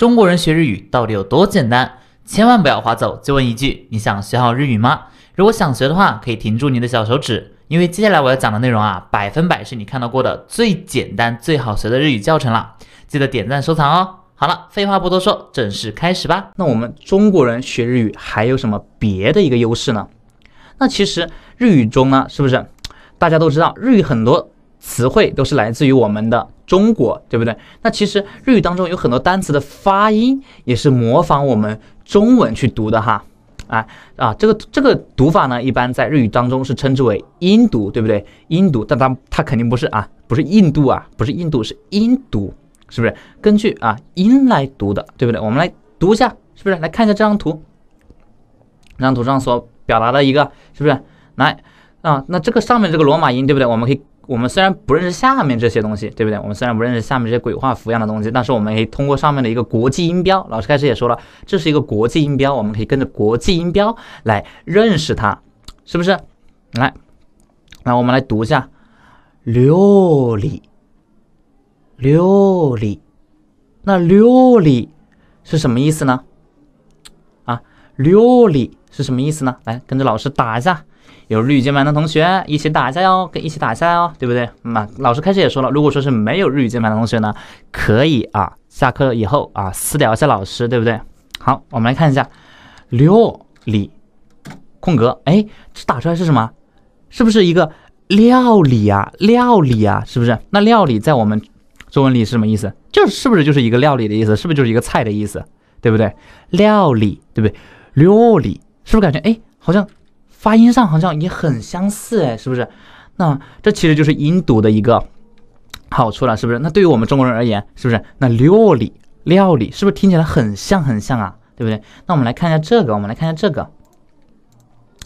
中国人学日语到底有多简单？千万不要划走！就问一句，你想学好日语吗？如果想学的话，可以停住你的小手指，因为接下来我要讲的内容啊，百分百是你看到过的最简单、最好学的日语教程了。记得点赞收藏哦！好了，废话不多说，正式开始吧。那我们中国人学日语还有什么别的一个优势呢？那其实日语中呢，是不是大家都知道，日语很多？词汇都是来自于我们的中国，对不对？那其实日语当中有很多单词的发音也是模仿我们中文去读的哈，啊啊，这个这个读法呢，一般在日语当中是称之为音读，对不对？音读，但它它肯定不是啊，不是印度啊，不是印度，是音读，是不是？根据啊音来读的，对不对？我们来读一下，是不是？来看一下这张图，这张图上所表达的一个，是不是？来啊，那这个上面这个罗马音，对不对？我们可以。我们虽然不认识下面这些东西，对不对？我们虽然不认识下面这些鬼画符一样的东西，但是我们可以通过上面的一个国际音标。老师开始也说了，这是一个国际音标，我们可以跟着国际音标来认识它，是不是？来，来，我们来读一下“六里”，“六里”，那“六里”是什么意思呢？啊，“六里”是什么意思呢？来，跟着老师打一下。有日语键盘的同学一起打一下哟，跟一起打一下哟，对不对？那老师开始也说了，如果说是没有日语键盘的同学呢，可以啊，下课以后啊私聊一下老师，对不对？好，我们来看一下，料理空格，哎，这打出来是什么？是不是一个料理啊？料理啊，是不是？那料理在我们中文里是什么意思？是是不是就是一个料理的意思？是不是就是一个菜的意思？对不对？料理，对不对？料理，是不是感觉哎，好像？发音上好像也很相似哎，是不是？那这其实就是音读的一个好处了，是不是？那对于我们中国人而言，是不是？那料理、料理，是不是听起来很像很像啊，对不对？那我们来看一下这个，我们来看一下这个。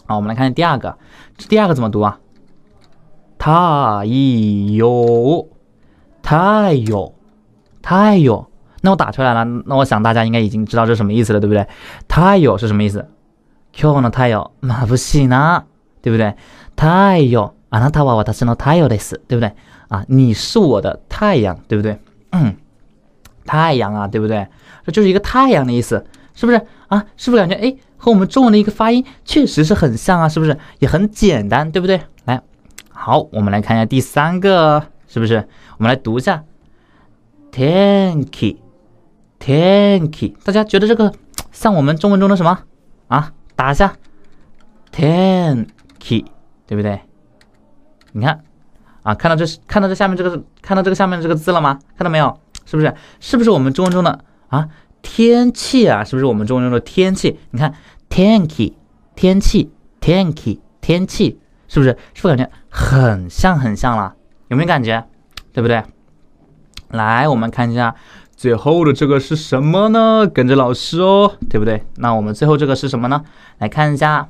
好，我们来看第二个，这第二个怎么读啊？太有，太有，太有。那我打出来了，那我想大家应该已经知道这是什么意思了，对不对？太有是什么意思？今日の太陽 眩しいな、对不对？太陽、あなたは私の太陽です、对不对？啊，你是我的太阳，对不对？嗯，太阳啊，对不对？这就是一个太阳的意思，是不是？啊，是不是感觉哎，和我们中文的一个发音确实是很像啊，是不是？也很简单，对不对？来，好，我们来看一下第三个，是不是？我们来读一下，thank y t a n k y 大家觉得这个像我们中文中的什么啊？打一下，天气，对不对？你看啊，看到这是看到这下面这个，看到这个下面这个字了吗？看到没有？是不是？是不是我们中文中的啊天气啊？是不是我们中文中的天气？你看，天气，天气，天气，天气，是不是？是不是感觉很像很像了？有没有感觉？对不对？来，我们看一下。最后的这个是什么呢？跟着老师哦，对不对？那我们最后这个是什么呢？来看一下，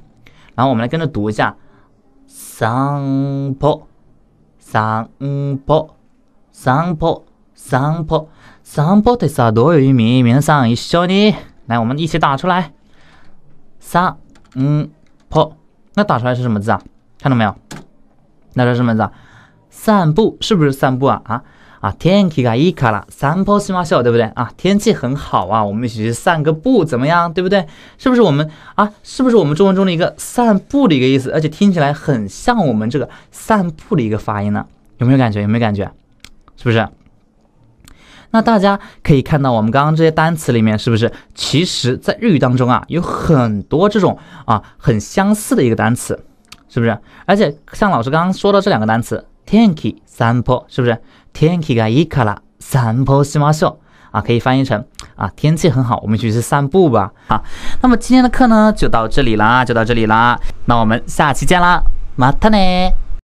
然后我们来跟着读一下：散步，散步，散步，散步，散步，这是啥都有一名，名上一笑呢。来，我们一起打出来：散步。那打出来是什么字啊？看到没有？那是什么字啊？散步，是不是散步啊？啊？啊，天气可一卡拉，sample 什么对不对啊？天气很好啊，我们一起去散个步，怎么样，对不对？是不是我们啊？是不是我们中文中的一个散步的一个意思？而且听起来很像我们这个散步的一个发音呢？有没有感觉？有没有感觉？是不是？那大家可以看到，我们刚刚这些单词里面，是不是？其实，在日语当中啊，有很多这种啊很相似的一个单词，是不是？而且像老师刚刚说到这两个单词。天气散步是不是？天气がいいから、散歩しましょう。啊，可以翻译成啊，天气很好，我们一起去散步吧。啊，那么今天的课呢，就到这里啦，就到这里啦。那我们下期见啦，またね。